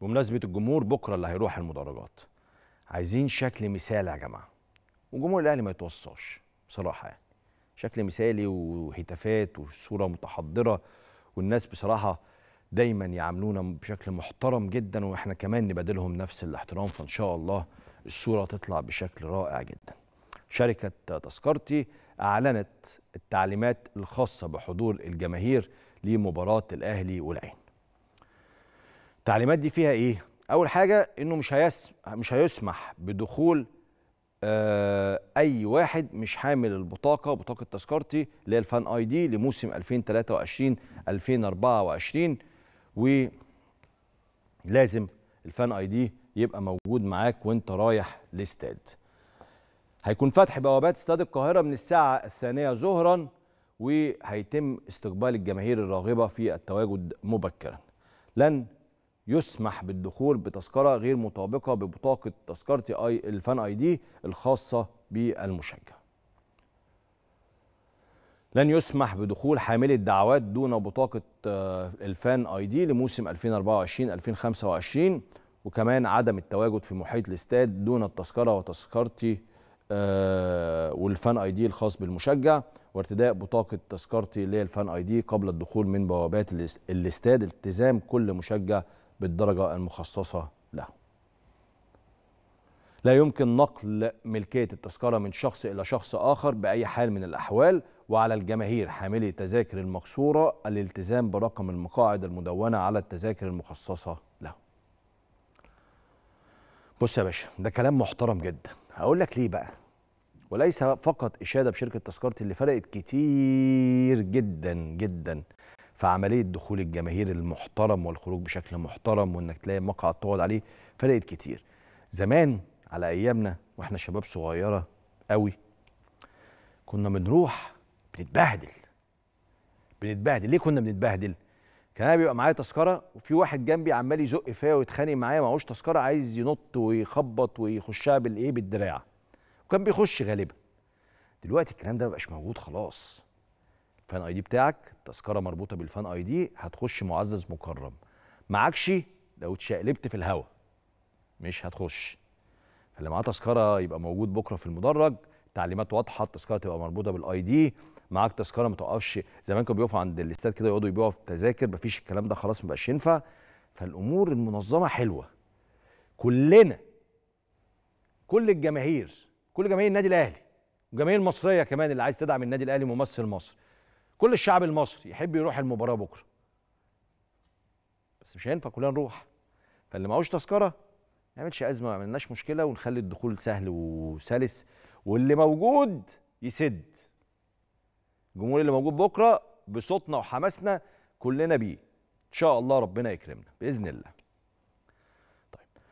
بمناسبه الجمهور بكره اللي هيروح المدرجات عايزين شكل مثالي يا جماعه وجمهور الاهلي ما يتوصاش بصراحه يعني شكل مثالي وهتافات وصوره متحضره والناس بصراحه دايما يعاملونا بشكل محترم جدا واحنا كمان نبادلهم نفس الاحترام فان شاء الله الصوره تطلع بشكل رائع جدا شركه تذكرتي اعلنت التعليمات الخاصه بحضور الجماهير لمباراه الاهلي والعين التعليمات دي فيها ايه اول حاجه انه مش هيس مش هيسمح بدخول آه، اي واحد مش حامل البطاقه بطاقه تذكرتي اللي هي الفان اي دي لموسم 2023 2024 ولازم الفان اي دي يبقى موجود معاك وانت رايح لاستاد هيكون فتح بوابات استاد القاهره من الساعه الثانيه ظهرا وهيتم استقبال الجماهير الراغبه في التواجد مبكرا لن يسمح بالدخول بتذكره غير مطابقه ببطاقه تذكره اي الفان اي دي الخاصه بالمشجع. لن يسمح بدخول حاملي الدعوات دون بطاقه آه، الفان اي دي لموسم 2024 2025 وكمان عدم التواجد في محيط الاستاد دون التذكره وتذكرتي آه، والفان اي دي الخاص بالمشجع وارتداء بطاقه تذكرتي اللي هي الفان اي دي قبل الدخول من بوابات الاستاد التزام كل مشجع بالدرجة المخصصة له لا يمكن نقل ملكية التذكرة من شخص إلى شخص آخر بأي حال من الأحوال وعلى الجماهير حاملي التذاكر المكسورة الالتزام برقم المقاعد المدونة على التذاكر المخصصة له بص يا باشا ده كلام محترم جدا هقول لك ليه بقى وليس فقط إشادة بشركة تذكرتي اللي فرقت كتير جدا جدا فعمليه دخول الجماهير المحترم والخروج بشكل محترم وانك تلاقي مقعد تقعد عليه فرقت كتير زمان على ايامنا واحنا شباب صغيره قوي كنا بنروح بنتبهدل بنتبهدل ليه كنا بنتبهدل كان انا بيبقى معايا تذكره وفي واحد جنبي عمال يزق فيا ويتخانق معايا معهوش تذكره عايز ينط ويخبط ويخشها بالايه بالدراع وكان بيخش غالبا دلوقتي الكلام ده مبقاش موجود خلاص فان اي دي بتاعك التذكره مربوطه بالفان اي دي هتخش معزز مكرم معكش لو اتشقلبت في الهوا مش هتخش فاللي معاه تذكره يبقى موجود بكره في المدرج تعليمات واضحه التذكره تبقى مربوطه بالاي دي معاك تذكره ما تقفش زمان كانوا بيقفوا عند الاستاد كده يقعدوا يبيعوا في تذاكر مفيش الكلام ده خلاص مبقاش ينفع فالامور المنظمه حلوه كلنا كل الجماهير كل جماهير النادي الاهلي والجماهير المصريه كمان اللي عايز تدعم النادي الاهلي ممثل مصر كل الشعب المصري يحب يروح المباراه بكره بس مش هينفع كلنا نروح فاللي معهوش تذكره ما يعملش ازمه ما عملناش مشكله ونخلي الدخول سهل وسلس واللي موجود يسد الجمهور اللي موجود بكره بصوتنا وحماسنا كلنا بيه ان شاء الله ربنا يكرمنا باذن الله